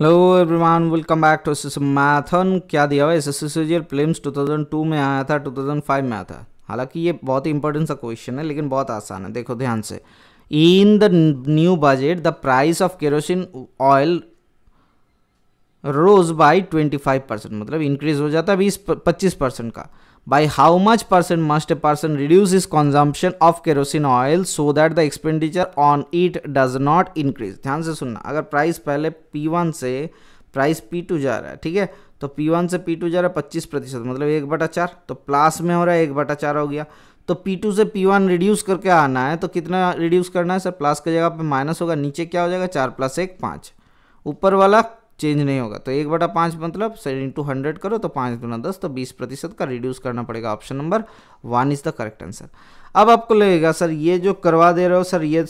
hello everyone welcome back to S Mathon क्या दिया हुआ एस एस प्लेम्स टू में आया था 2005 में आया था हालांकि ये बहुत ही इंपॉर्टेंट सा क्वेश्चन है लेकिन बहुत आसान है देखो ध्यान से in the new budget the price of kerosene oil rose by 25 percent मतलब इंक्रीज हो जाता है बीस पच्चीस परसेंट का by how much percent must a person reduce his consumption of kerosene oil so that the expenditure on it does not increase ध्यान से सुनना अगर प्राइस पहले P1 से प्राइस P2 जा रहा है ठीक है तो P1 से P2 जा रहा है पच्चीस प्रतिशत मतलब एक बटा चार तो प्लस में हो रहा है एक बटा चार हो गया तो P2 से P1 रिड्यूस करके आना है तो कितना रिड्यूस करना है सर प्लस की जगह पे माइनस होगा नीचे क्या हो जाएगा चार प्लस एक पाँच ऊपर वाला चेंज नहीं होगा तो एक बटा पाँच मतलब इंटू हंड्रेड करो तो पाँच गुना दस तो बीस प्रतिशत का रिड्यूस करना पड़ेगा option number one is the correct answer अब आपको लगेगा सर ये जो करवा दे रहे हो सर ये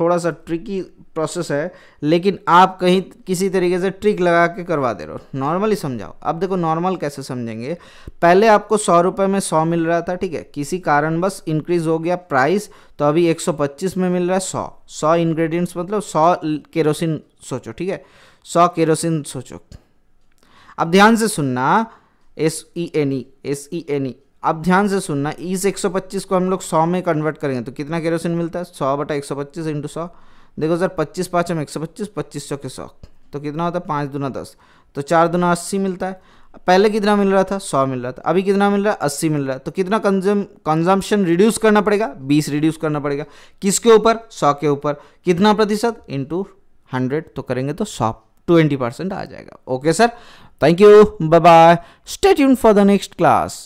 थोड़ा सा ट्रिकी प्रोसेस है लेकिन आप कहीं किसी तरीके से ट्रिक लगा के करवा दे रहे हो नॉर्मली समझाओ अब देखो नॉर्मल कैसे समझेंगे पहले आपको सौ रुपये में सौ मिल रहा था ठीक है किसी कारण बस इंक्रीज हो गया प्राइस तो अभी एक सौ पच्चीस में मिल रहा है सौ सौ इन्ग्रीडियंट्स मतलब सौ केरोसिन सोचो ठीक है सौ केरोसिन सूचक अब ध्यान से सुनना S E N E S E N E अब ध्यान से सुनना इस 125 को हम लोग 100 में कन्वर्ट करेंगे तो कितना केरोसिन मिलता है 100 बटा 125 सौ पच्चीस इंटू सौ देखो सर 25 पाँच हम एक पच्चीस पच्चीस सौ के सौ तो कितना होता है पाँच दुना दस तो चार दुना अस्सी मिलता है पहले कितना मिल रहा था सौ मिल रहा था अभी कितना मिल रहा है अस्सी मिल रहा है तो कितना कंज्यूम कंजम्पशन रिड्यूस करना पड़ेगा बीस रिड्यूस करना पड़ेगा किसके ऊपर सौ के ऊपर कितना प्रतिशत इंटू हंड्रेड तो करेंगे तो सौ ट्वेंटी परसेंट आ जाएगा okay sir thank you bye bye stay tune for the next class